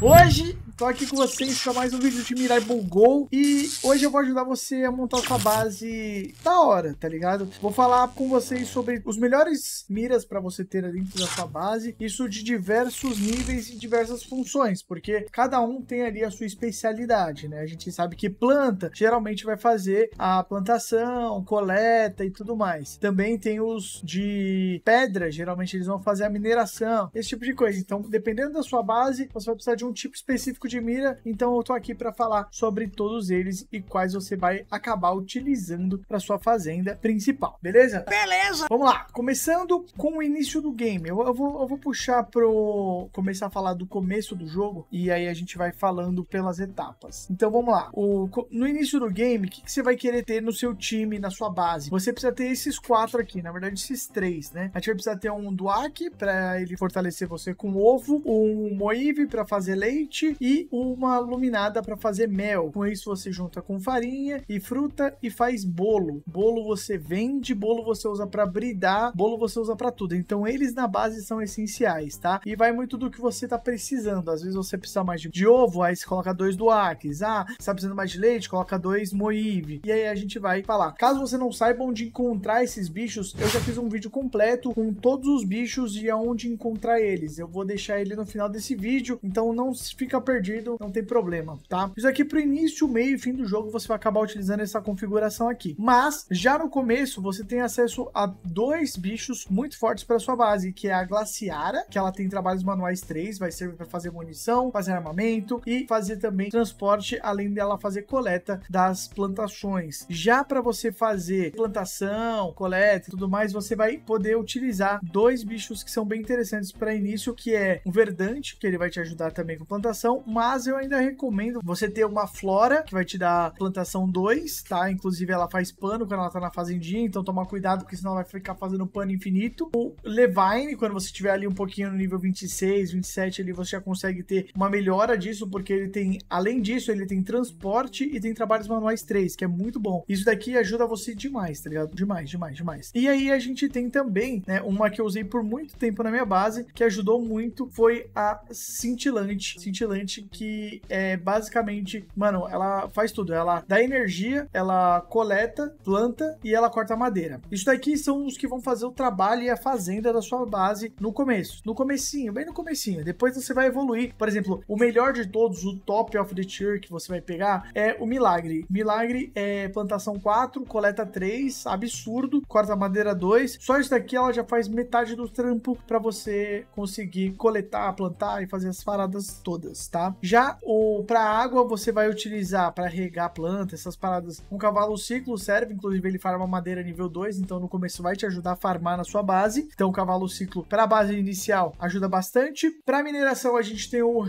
Hoje Tô aqui com vocês para mais um vídeo de Mirai bugou e hoje eu vou ajudar você a montar sua base da hora, tá ligado? Vou falar com vocês sobre os melhores miras para você ter dentro da sua base, isso de diversos níveis e diversas funções, porque cada um tem ali a sua especialidade, né? A gente sabe que planta geralmente vai fazer a plantação, coleta e tudo mais. Também tem os de pedra, geralmente eles vão fazer a mineração, esse tipo de coisa. Então, dependendo da sua base, você vai precisar de um tipo específico de mira, então eu tô aqui para falar sobre todos eles e quais você vai acabar utilizando para sua fazenda principal, beleza? Beleza! Vamos lá, começando com o início do game. Eu, eu, vou, eu vou puxar pro. começar a falar do começo do jogo e aí a gente vai falando pelas etapas. Então vamos lá. O, no início do game, o que, que você vai querer ter no seu time, na sua base? Você precisa ter esses quatro aqui, na verdade, esses três, né? A gente vai precisar ter um Duak para ele fortalecer você com ovo, um Moive para fazer leite e uma luminada para fazer mel. Com isso você junta com farinha e fruta e faz bolo. Bolo você vende, bolo você usa para bridar, bolo você usa para tudo. Então eles na base são essenciais, tá? E vai muito do que você tá precisando. Às vezes você precisa mais de, ovo, aí você coloca dois do Acres. Ah, você tá precisando mais de leite, coloca dois Moive. E aí a gente vai falar. Caso você não saiba onde encontrar esses bichos, eu já fiz um vídeo completo com todos os bichos e aonde encontrar eles. Eu vou deixar ele no final desse vídeo, então não fica perdido não tem problema, tá? Isso aqui pro início, meio e fim do jogo você vai acabar utilizando essa configuração aqui. Mas já no começo você tem acesso a dois bichos muito fortes para sua base, que é a Glaciara, que ela tem trabalhos manuais 3, vai servir para fazer munição, fazer armamento e fazer também transporte, além dela fazer coleta das plantações. Já para você fazer plantação, coleta e tudo mais, você vai poder utilizar dois bichos que são bem interessantes para início, que é o verdante, que ele vai te ajudar também com plantação, mas eu ainda recomendo você ter uma flora, que vai te dar plantação 2, tá? Inclusive ela faz pano quando ela tá na fazendinha, então toma cuidado, porque senão ela vai ficar fazendo pano infinito. O Levine, quando você tiver ali um pouquinho no nível 26, 27 ali, você já consegue ter uma melhora disso, porque ele tem, além disso, ele tem transporte e tem trabalhos manuais 3, que é muito bom. Isso daqui ajuda você demais, tá ligado? Demais, demais, demais. E aí a gente tem também, né, uma que eu usei por muito tempo na minha base, que ajudou muito, foi a Cintilante. Cintilante que é basicamente, mano, ela faz tudo. Ela dá energia, ela coleta, planta e ela corta madeira. Isso daqui são os que vão fazer o trabalho e a fazenda da sua base no começo. No comecinho, bem no comecinho. Depois você vai evoluir. Por exemplo, o melhor de todos, o top of the tier que você vai pegar é o milagre. Milagre é plantação 4, coleta 3, absurdo, corta madeira 2. Só isso daqui ela já faz metade do trampo para você conseguir coletar, plantar e fazer as paradas todas, tá? Já o para água você vai utilizar para regar planta, essas paradas. Um cavalo ciclo serve, inclusive ele farma madeira nível 2, então no começo vai te ajudar a farmar na sua base. Então o cavalo ciclo para a base inicial ajuda bastante. Para mineração a gente tem o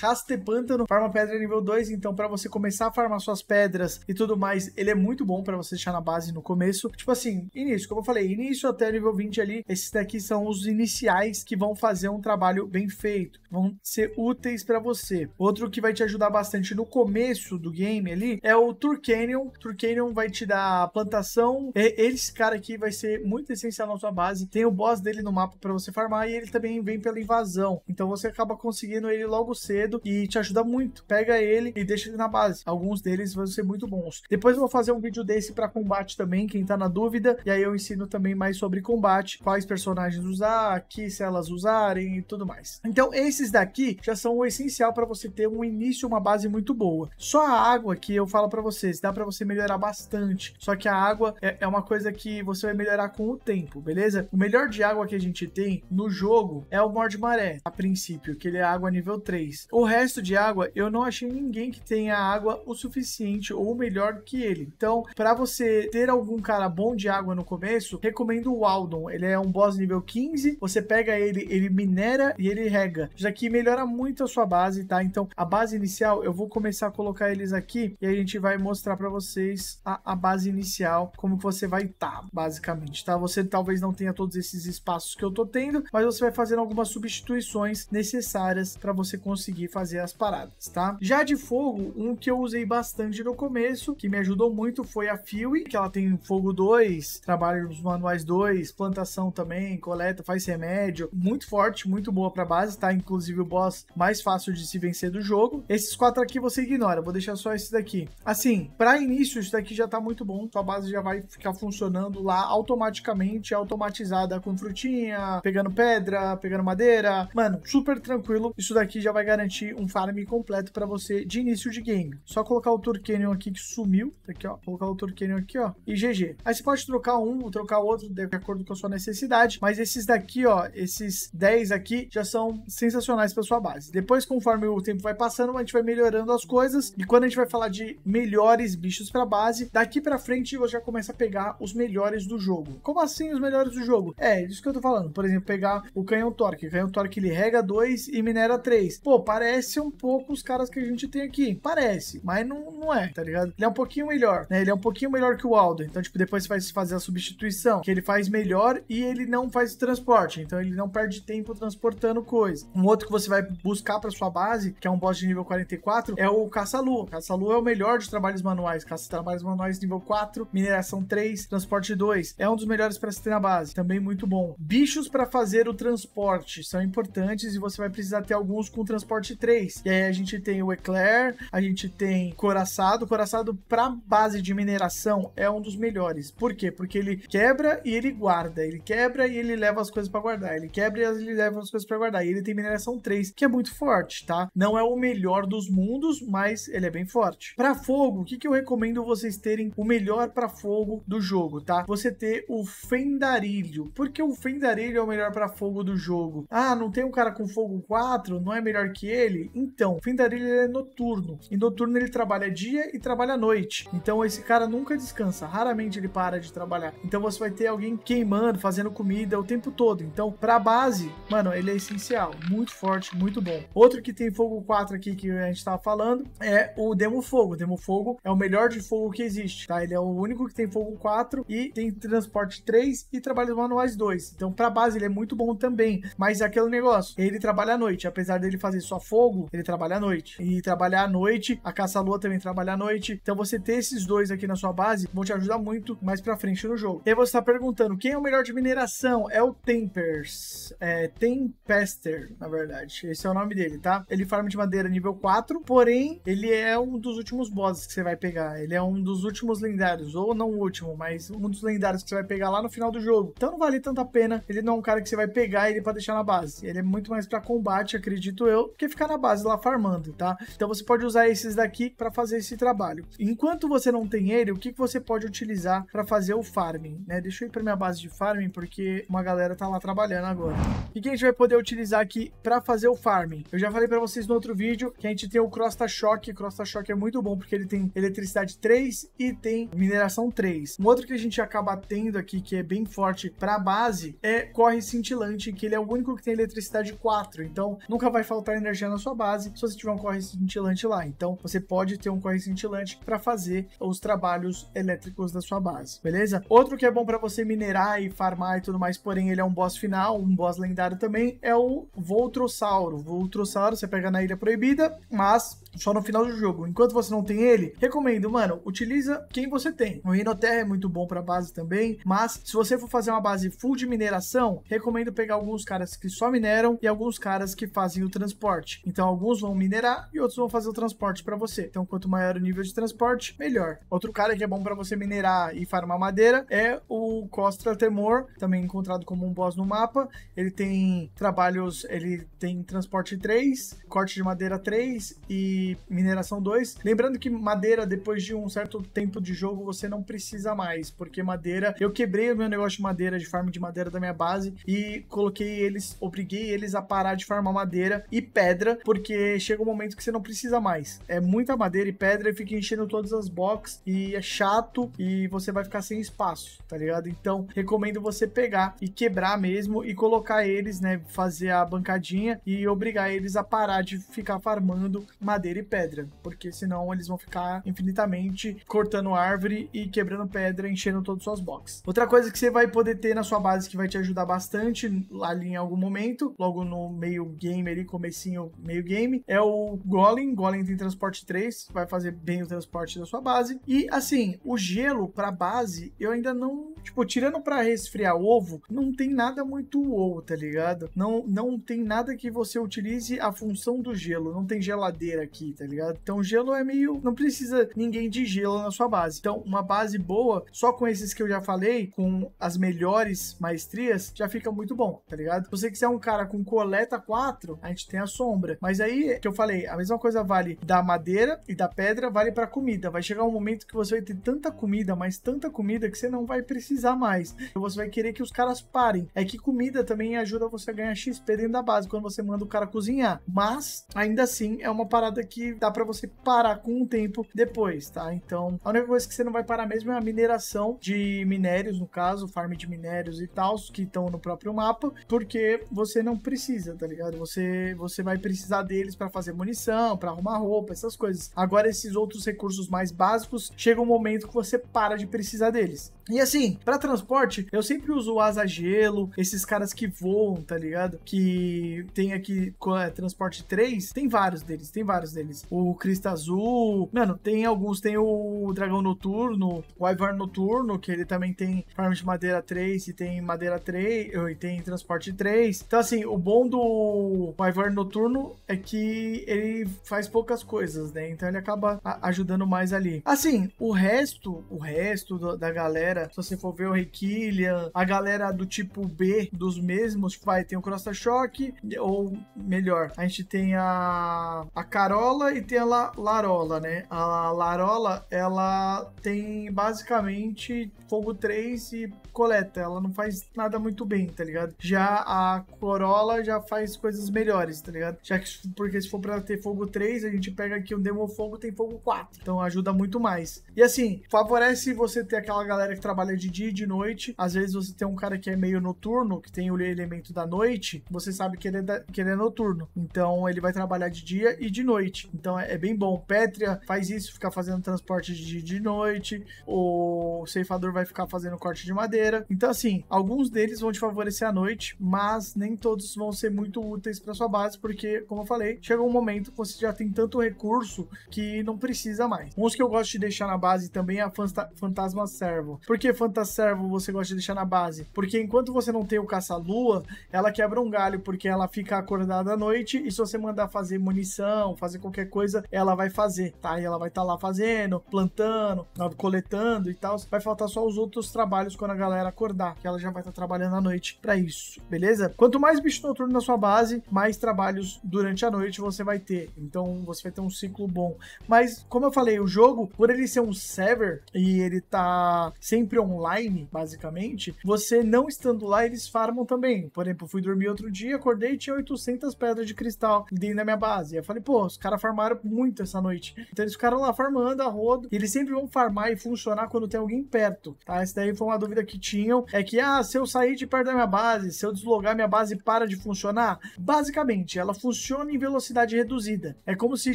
rastepântano, farma pedra nível 2, então para você começar a farmar suas pedras e tudo mais, ele é muito bom para você deixar na base no começo. Tipo assim, início, como eu falei, início até nível 20 ali, esses daqui são os iniciais que vão fazer um trabalho bem feito, vão ser úteis para você você. Outro que vai te ajudar bastante no começo do game ali é o Turcanion. Turcanion vai te dar plantação. Esse cara aqui vai ser muito essencial na sua base. Tem o boss dele no mapa para você farmar e ele também vem pela invasão. Então você acaba conseguindo ele logo cedo e te ajuda muito. Pega ele e deixa ele na base. Alguns deles vão ser muito bons. Depois eu vou fazer um vídeo desse para combate também, quem tá na dúvida. E aí eu ensino também mais sobre combate, quais personagens usar, que se elas usarem e tudo mais. Então esses daqui já são o essencial legal para você ter um início, uma base muito boa. Só a água que eu falo para vocês, dá para você melhorar bastante. Só que a água é, é, uma coisa que você vai melhorar com o tempo, beleza? O melhor de água que a gente tem no jogo é o Mord Maré, a princípio, que ele é água nível 3. O resto de água, eu não achei ninguém que tenha água o suficiente ou melhor que ele. Então, para você ter algum cara bom de água no começo, recomendo o Aldon. Ele é um boss nível 15, você pega ele, ele minera e ele rega. isso aqui melhora muito a sua base base, tá? Então, a base inicial, eu vou começar a colocar eles aqui e a gente vai mostrar para vocês a, a, base inicial, como você vai estar, tá, basicamente, tá? Você talvez não tenha todos esses espaços que eu tô tendo, mas você vai fazendo algumas substituições necessárias para você conseguir fazer as paradas, tá? Já de fogo, um que eu usei bastante no começo, que me ajudou muito, foi a Fiwi que ela tem fogo 2, trabalhos manuais 2, plantação também, coleta, faz remédio, muito forte, muito boa para base, tá? Inclusive o boss mais fácil de se vencer do jogo. Esses quatro aqui você ignora, vou deixar só esse daqui. Assim, para início, isso daqui já tá muito bom. Sua base já vai ficar funcionando lá automaticamente, automatizada com frutinha, pegando pedra, pegando madeira. Mano, super tranquilo. Isso daqui já vai garantir um farm completo para você de início de game. Só colocar o Turkenion aqui que sumiu. Tá aqui, ó. Colocar o Turkenion aqui, ó. E GG. Aí você pode trocar um ou trocar outro de acordo com a sua necessidade. Mas esses daqui, ó, esses 10 aqui já são sensacionais para sua base. Depois, conforme conforme o tempo vai passando, a gente vai melhorando as coisas. E quando a gente vai falar de melhores bichos para base, daqui para frente você já começa a pegar os melhores do jogo. Como assim os melhores do jogo? É, isso que eu tô falando. Por exemplo, pegar o canhão torque. O canhão torque ele rega 2 e minera 3. Pô, parece um pouco os caras que a gente tem aqui. Parece, mas não, não é, tá ligado? Ele é um pouquinho melhor, né? Ele é um pouquinho melhor que o Aldo. Então, tipo, depois você vai fazer a substituição, que ele faz melhor e ele não faz transporte. Então, ele não perde tempo transportando coisa. Um outro que você vai buscar para sua base fase, que é um boss de nível 44, é o Caça-Lua. Caça-Lua é o melhor de trabalhos manuais. Caça-Trabalhos Manuais nível 4, Mineração 3, Transporte 2. É um dos melhores para se ter na base. Também muito bom. Bichos para fazer o transporte são importantes e você vai precisar ter alguns com transporte 3. E aí a gente tem o Eclair, a gente tem Coraçado. Coraçado para base de mineração é um dos melhores. Por quê? Porque ele quebra e ele guarda. Ele quebra e ele leva as coisas para guardar. Ele quebra e ele leva as coisas para guardar. E ele tem mineração 3, que é muito forte tá? Não é o melhor dos mundos, mas ele é bem forte. Para fogo, o que, que eu recomendo vocês terem o melhor para fogo do jogo, tá? Você ter o Fendarilho. porque o Fendarilho é o melhor para fogo do jogo? Ah, não tem um cara com fogo 4? Não é melhor que ele? Então, o Fendarilho é noturno. E noturno ele trabalha dia e trabalha noite. Então esse cara nunca descansa, raramente ele para de trabalhar. Então você vai ter alguém queimando, fazendo comida o tempo todo. Então, pra base, mano, ele é essencial. Muito forte, muito bom. Outro que tem Fogo 4 aqui que a gente tava falando, é o Demo Fogo. O Demo Fogo é o melhor de fogo que existe, tá? Ele é o único que tem Fogo 4 e tem Transporte 3 e Trabalhos Manuais 2. Então, pra base, ele é muito bom também, mas é aquele negócio, ele trabalha à noite. Apesar dele fazer só fogo, ele trabalha à noite. E trabalhar à noite, a caça-lua também trabalha à noite. Então, você ter esses dois aqui na sua base vão te ajudar muito mais pra frente no jogo. E aí você tá perguntando, quem é o melhor de mineração? É o Tempers. É, Tempester, na verdade. Esse é o nome dele, tá? ele farma de madeira nível 4, porém, ele é um dos últimos bosses que você vai pegar. Ele é um dos últimos lendários, ou não o último, mas um dos lendários que você vai pegar lá no final do jogo. Então não vale tanta pena. Ele não é um cara que você vai pegar ele para deixar na base. Ele é muito mais para combate, acredito eu, que ficar na base lá farmando, tá? Então você pode usar esses daqui para fazer esse trabalho. Enquanto você não tem ele, o que, que você pode utilizar para fazer o farming, né? Deixa eu ir para minha base de farming porque uma galera tá lá trabalhando agora. O que a gente vai poder utilizar aqui para fazer o farming? Eu já falei para vocês no outro vídeo que a gente tem o Crosta Shock. Crosta Shock é muito bom porque ele tem eletricidade 3 e tem mineração 3. Um outro que a gente acaba tendo aqui que é bem forte para base é Corre Cintilante, que ele é o único que tem eletricidade 4. Então nunca vai faltar energia na sua base se você tiver um Corre Cintilante lá. Então você pode ter um Corre Cintilante para fazer os trabalhos elétricos da sua base, beleza? Outro que é bom para você minerar e farmar e tudo mais, porém ele é um boss final, um boss lendário também, é o Voltrossauro. Voltrossauro, você pega na Ilha Proibida, mas só no final do jogo. Enquanto você não tem ele, recomendo, mano, utiliza quem você tem. O Rhinoterra é muito bom para base também, mas se você for fazer uma base full de mineração, recomendo pegar alguns caras que só mineram e alguns caras que fazem o transporte. Então alguns vão minerar e outros vão fazer o transporte para você. Então quanto maior o nível de transporte, melhor. Outro cara que é bom para você minerar e farmar madeira é o Costra Temor, também encontrado como um boss no mapa. Ele tem trabalhos, ele tem transporte 3, corte de madeira 3 e mineração 2. Lembrando que madeira, depois de um certo tempo de jogo, você não precisa mais, porque madeira. Eu quebrei o meu negócio de madeira, de farm de madeira da minha base e coloquei eles, obriguei eles a parar de farmar madeira e pedra, porque chega um momento que você não precisa mais. É muita madeira e pedra e fica enchendo todas as boxes e é chato e você vai ficar sem espaço, tá ligado? Então, recomendo você pegar e quebrar mesmo e colocar eles, né? Fazer a bancadinha e obrigar eles a parar parar de ficar farmando madeira e pedra, porque senão eles vão ficar infinitamente cortando árvore e quebrando pedra, enchendo todas suas boxes. Outra coisa que você vai poder ter na sua base que vai te ajudar bastante ali em algum momento, logo no meio game ali, comecinho meio game, é o Golem. Golem tem transporte 3, vai fazer bem o transporte da sua base. E assim, o gelo para base, eu ainda não, tipo, tirando para resfriar ovo, não tem nada muito ou, tá ligado? Não não tem nada que você utilize a função função do gelo. Não tem geladeira aqui, tá ligado? Então gelo é meio. Não precisa ninguém de gelo na sua base. Então, uma base boa, só com esses que eu já falei, com as melhores maestrias, já fica muito bom, tá ligado? Se você quiser um cara com coleta 4, a gente tem a sombra. Mas aí, que eu falei, a mesma coisa vale da madeira e da pedra, vale para comida. Vai chegar um momento que você vai ter tanta comida, mas tanta comida que você não vai precisar mais. Então, você vai querer que os caras parem. É que comida também ajuda você a ganhar XP dentro da base quando você manda o cara cozinhar. Mas mas ainda assim é uma parada que dá para você parar com o tempo depois, tá? Então, a única coisa que você não vai parar mesmo é a mineração de minérios, no caso, farm de minérios e tal, que estão no próprio mapa, porque você não precisa, tá ligado? Você você vai precisar deles para fazer munição, para arrumar roupa, essas coisas. Agora esses outros recursos mais básicos, chega um momento que você para de precisar deles. E assim, para transporte, eu sempre uso asa gelo, esses caras que voam, tá ligado? Que tem aqui é, transporte 3, tem vários deles, tem vários deles. O Crista Azul, mano, tem alguns, tem o Dragão Noturno, o Ivar Noturno, que ele também tem farm de madeira 3 e tem madeira 3, e tem transporte 3. Então assim, o bom do Ivar Noturno é que ele faz poucas coisas, né? Então ele acaba ajudando mais ali. Assim, o resto, o resto da galera galera, se você for ver o Requilian, a galera do tipo B, dos mesmos, vai, tem o Crosta Choque, ou melhor, a gente tem a, a Carola e tem a La, Larola, né? A Larola, ela tem basicamente fogo 3 e coleta, ela não faz nada muito bem, tá ligado? Já a Corolla já faz coisas melhores, tá ligado? Já que, porque se for pra ter fogo 3, a gente pega aqui um Demofogo, Fogo, tem fogo 4, então ajuda muito mais. E assim, favorece você ter aquela galera que trabalha de dia e de noite. Às vezes você tem um cara que é meio noturno, que tem o elemento da noite, você sabe que ele é, da, que ele é noturno. Então ele vai trabalhar de dia e de noite. Então é, é bem bom. Pétria faz isso, fica fazendo transporte de dia e de noite. O ceifador vai ficar fazendo corte de madeira. Então, assim, alguns deles vão te favorecer à noite, mas nem todos vão ser muito úteis para sua base, porque, como eu falei, chega um momento que você já tem tanto recurso que não precisa mais. Uns que eu gosto de deixar na base também é a Fantasma Servo. Porque Fantaservo você gosta de deixar na base? Porque enquanto você não tem o caça-lua, ela quebra um galho, porque ela fica acordada à noite e se você mandar fazer munição, fazer qualquer coisa, ela vai fazer, tá? E ela vai estar tá lá fazendo, plantando, coletando e tal. Vai faltar só os outros trabalhos quando a galera acordar, que ela já vai estar tá trabalhando à noite para isso, beleza? Quanto mais bicho noturno na sua base, mais trabalhos durante a noite você vai ter. Então você vai ter um ciclo bom. Mas, como eu falei, o jogo, por ele ser um server e ele tá sem sempre online, basicamente, você não estando lá, eles farmam também. Por exemplo, fui dormir outro dia, acordei e tinha 800 pedras de cristal dentro da minha base. Aí eu falei, pô, os caras farmaram muito essa noite. Então eles ficaram lá farmando a rodo. E eles sempre vão farmar e funcionar quando tem alguém perto, tá? Essa daí foi uma dúvida que tinham. É que, ah, se eu sair de perto da minha base, se eu deslogar, minha base para de funcionar. Basicamente, ela funciona em velocidade reduzida. É como se,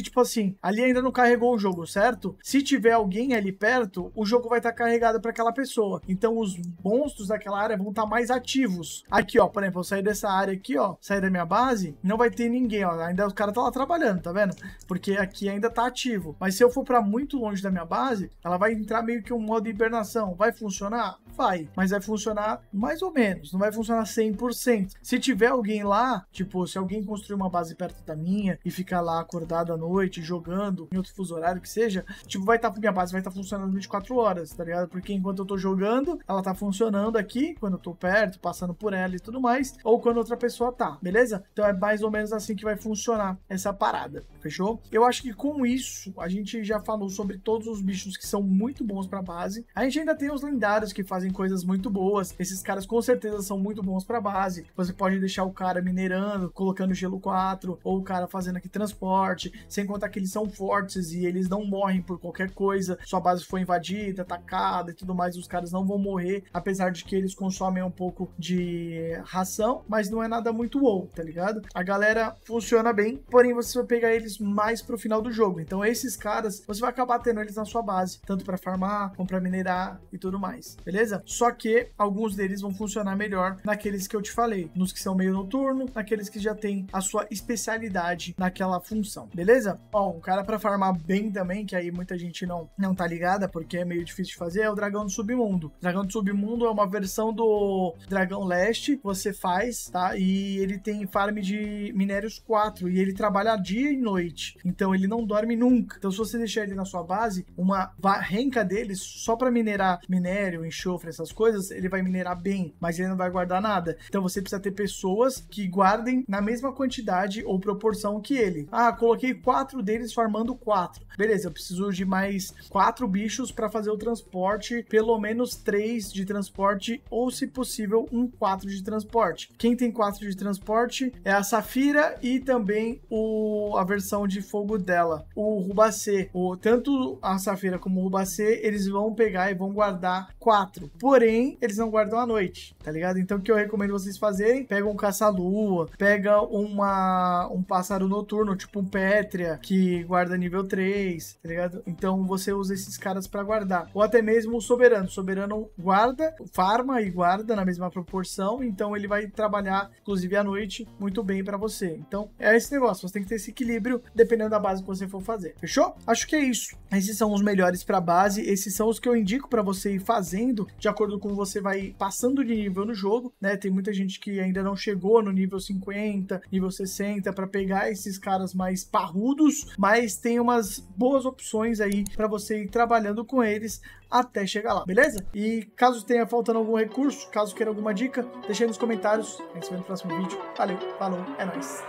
tipo assim, ali ainda não carregou o jogo, certo? Se tiver alguém ali perto, o jogo vai estar tá carregado para aquela pessoa. Então os monstros daquela área vão estar tá mais ativos. Aqui, ó, por exemplo, eu sair dessa área aqui, ó, sair da minha base, não vai ter ninguém, ó. Ainda o cara tá lá trabalhando, tá vendo? Porque aqui ainda tá ativo. Mas se eu for para muito longe da minha base, ela vai entrar meio que um modo hibernação. Vai funcionar? Vai, mas vai funcionar mais ou menos, não vai funcionar 100%. Se tiver alguém lá, tipo, se alguém construir uma base perto da minha e ficar lá acordado à noite, jogando, em outro fuso horário que seja, tipo, vai estar, tá, minha base vai estar tá funcionando 24 horas, tá ligado? Porque enquanto eu tô jogando, ela tá funcionando aqui, quando eu tô perto, passando por ela e tudo mais, ou quando outra pessoa tá, beleza? Então é mais ou menos assim que vai funcionar essa parada, fechou? Eu acho que com isso, a gente já falou sobre todos os bichos que são muito bons pra base. A gente ainda tem os lendários que fazem fazem coisas muito boas. Esses caras com certeza são muito bons para base. Você pode deixar o cara minerando, colocando gelo 4, ou o cara fazendo aqui transporte, sem contar que eles são fortes e eles não morrem por qualquer coisa. Sua base foi invadida, atacada e tudo mais, os caras não vão morrer, apesar de que eles consomem um pouco de ração, mas não é nada muito ou. tá ligado? A galera funciona bem, porém você vai pegar eles mais pro final do jogo. Então esses caras, você vai acabar tendo eles na sua base, tanto para farmar, como para minerar e tudo mais. Beleza? só que alguns deles vão funcionar melhor naqueles que eu te falei, nos que são meio noturno, naqueles que já tem a sua especialidade naquela função, beleza? Ó, um cara para farmar bem também, que aí muita gente não, não tá ligada, porque é meio difícil de fazer, é o Dragão do Submundo. O Dragão do Submundo é uma versão do Dragão Leste, você faz, tá? E ele tem farm de minérios 4, e ele trabalha dia e noite, então ele não dorme nunca. Então se você deixar ele na sua base, uma renca dele só para minerar minério, enxofre, essas coisas, ele vai minerar bem, mas ele não vai guardar nada. Então você precisa ter pessoas que guardem na mesma quantidade ou proporção que ele. Ah, coloquei quatro deles farmando quatro. Beleza, eu preciso de mais quatro bichos para fazer o transporte, pelo menos três de transporte ou, se possível, um quatro de transporte. Quem tem quatro de transporte é a Safira e também o, a versão de fogo dela, o Rubacê. O, tanto a Safira como o Rubacê, eles vão pegar e vão guardar quatro porém eles não guardam à noite, tá ligado? Então o que eu recomendo vocês fazerem, pega um caça-lua, pega uma um pássaro noturno, tipo um pétrea, que guarda nível 3, tá ligado? Então você usa esses caras para guardar. Ou até mesmo o soberano. O soberano guarda, farma e guarda na mesma proporção, então ele vai trabalhar, inclusive à noite, muito bem para você. Então é esse negócio, você tem que ter esse equilíbrio dependendo da base que você for fazer. Fechou? Acho que é isso. Esses são os melhores para base, esses são os que eu indico para você ir fazendo de de acordo com você vai passando de nível no jogo, né? Tem muita gente que ainda não chegou no nível 50, nível 60 para pegar esses caras mais parrudos, mas tem umas boas opções aí para você ir trabalhando com eles até chegar lá, beleza? E caso tenha faltando algum recurso, caso queira alguma dica, deixa aí nos comentários. A gente se vê no próximo vídeo. Valeu, falou, é nóis.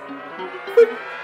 Fui.